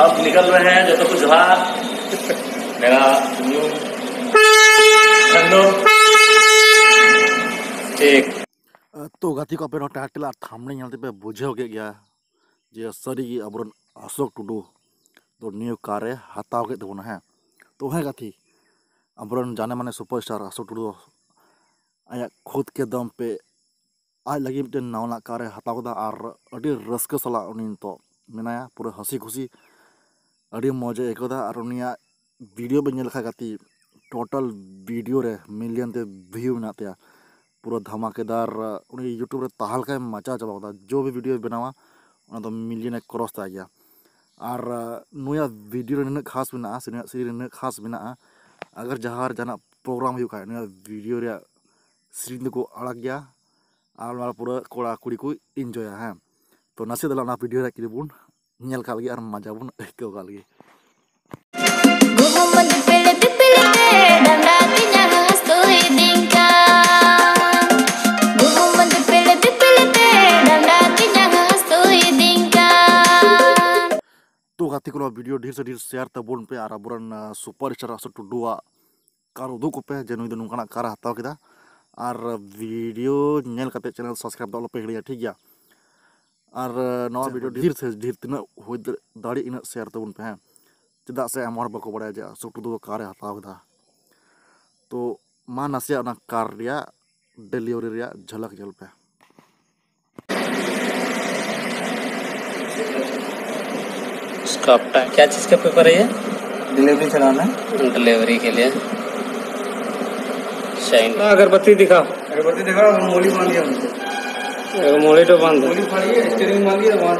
अब निकल रहे हैं जो तो कुछ रहा मेरा एक तो गति को अपने टाइटल थामने यहाँ पे बुझे हो गया जे सारी अब अशोक टुडू तो न्यू कार हताव के तबना है तो है गति अब जाने माने सुपरस्टार अशोक टुडू आया खुद के दम पे आज लगे मिट्टे नावना कार हताव और रस्क सला तो मेना पूरा हसी खुशी अभी मजा एकदा और उन भिडियो बेलखा गति टोटल भिडियो मिलियन ते भ्यू मे पूरा धमाकेदार उन यूट्यूब तहाल मचा चाबाद जो भी भिडियो बनावा तो मिलियन क्रस तक और नया भिडियो नुना खास में सी खास मे अगर जहाँ जहाँ प्रोग्राम हो सीरी तक अड़क गया और पूरा कड़ा कुड़ी को इनजय हाँ तो नसे दिल्ली भिडियो क्लिप बोल खाली और मजा बन अकाले ᱛᱤᱠᱚᱱᱟ ᱵᱷᱤᱰᱤᱭᱳ ᱰᱷᱮᱨ ᱥᱮ ᱰᱷᱮᱨ ᱥᱮᱭᱟᱨ ᱛᱟᱵᱚᱱ ᱯᱮ ᱟᱨ ᱟᱵᱚᱨᱮᱱ ᱥᱩᱯᱟᱨ ᱥᱴᱟᱨ ᱟᱥᱚ ᱴᱩᱰᱩᱣᱟᱜ ᱠᱟᱨ ᱩᱫᱩᱜ ᱠᱚᱯᱮ ᱡᱮ ᱱᱩᱭ ᱫᱚ ᱱᱚᱝᱠᱟᱱᱟᱜ ᱠᱟᱨ ᱦᱟᱛᱟᱣ ᱠᱮᱫᱟ ᱟᱨ ᱵᱷᱤᱰᱤᱭᱳ ᱧᱮᱞ ᱠᱟᱛᱮ ᱪᱮᱱᱮᱞ ᱥᱟᱵᱥᱠᱨᱟᱭᱤᱵ ᱫᱚ ᱟᱞᱚᱯᱮ ᱦᱤᱲᱤᱧᱟ ᱴᱷᱤᱠ ᱜᱮᱭᱟ ᱟᱨ ᱱᱚᱣᱟ ᱵᱷᱤᱰᱤᱭᱳ ᱰᱷᱮᱨ ᱥᱮ ᱰᱷᱮᱨ ᱛᱤᱱᱟᱹᱜ ᱦᱩᱭ ᱫᱟᱲᱮ ᱤᱱᱟᱹᱜ ᱥᱮᱭᱟᱨ ᱛᱟᱵᱚᱱ ᱯᱮ ᱦᱮᱸ ᱪᱮᱫᱟᱜ ᱥᱮ ᱟᱭᱢᱟ ᱦᱚᱲ ᱵᱟᱠᱚ ᱵᱟᱲᱟᱭᱟ ᱡᱮ ᱚᱥᱳᱠ ᱴᱩᱰᱩ ᱫᱚ ᱚᱠᱟᱨᱮ ᱦᱟᱛᱟᱣ ᱠᱮᱫᱟ ᱛᱚ ᱢᱟ ᱱᱟᱥᱮᱭᱟᱜ ᱚᱱᱟ ᱠᱟᱨ ᱨᱮᱭᱟᱜ ᱰᱮᱞᱤᱵᱷᱟᱨᱤ ᱨᱮᱭᱟᱜ ᱡᱷᱟᱞᱟᱠ ᱧᱮᱞ ᱯᱮ क्या चीज़ का पेपर है ये डिलीवरी चलाना डिलीवरी के लिए शाइन अगरबत्ती दिखाओ अगरबत्ती दिखाओ और मूली बांधिए मूली तो बांध मूली फाड़िए स्टीयरिंग बांधिए वहाँ